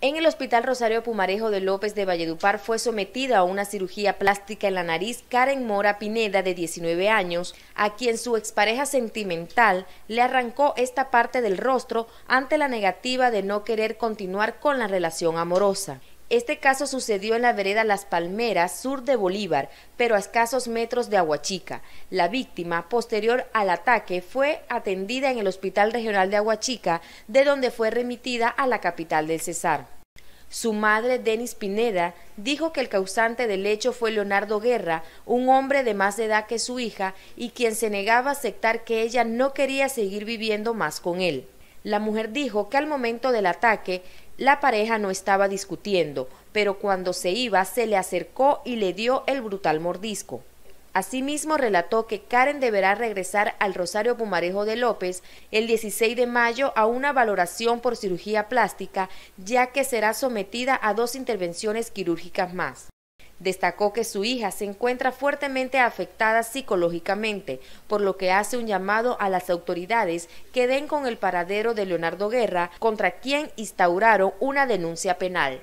En el Hospital Rosario Pumarejo de López de Valledupar fue sometida a una cirugía plástica en la nariz Karen Mora Pineda, de 19 años, a quien su expareja sentimental le arrancó esta parte del rostro ante la negativa de no querer continuar con la relación amorosa. Este caso sucedió en la vereda Las Palmeras, sur de Bolívar, pero a escasos metros de Aguachica. La víctima, posterior al ataque, fue atendida en el Hospital Regional de Aguachica, de donde fue remitida a la capital del Cesar. Su madre, Denis Pineda, dijo que el causante del hecho fue Leonardo Guerra, un hombre de más edad que su hija y quien se negaba a aceptar que ella no quería seguir viviendo más con él. La mujer dijo que al momento del ataque la pareja no estaba discutiendo, pero cuando se iba se le acercó y le dio el brutal mordisco. Asimismo relató que Karen deberá regresar al Rosario Pumarejo de López el 16 de mayo a una valoración por cirugía plástica, ya que será sometida a dos intervenciones quirúrgicas más. Destacó que su hija se encuentra fuertemente afectada psicológicamente, por lo que hace un llamado a las autoridades que den con el paradero de Leonardo Guerra, contra quien instauraron una denuncia penal.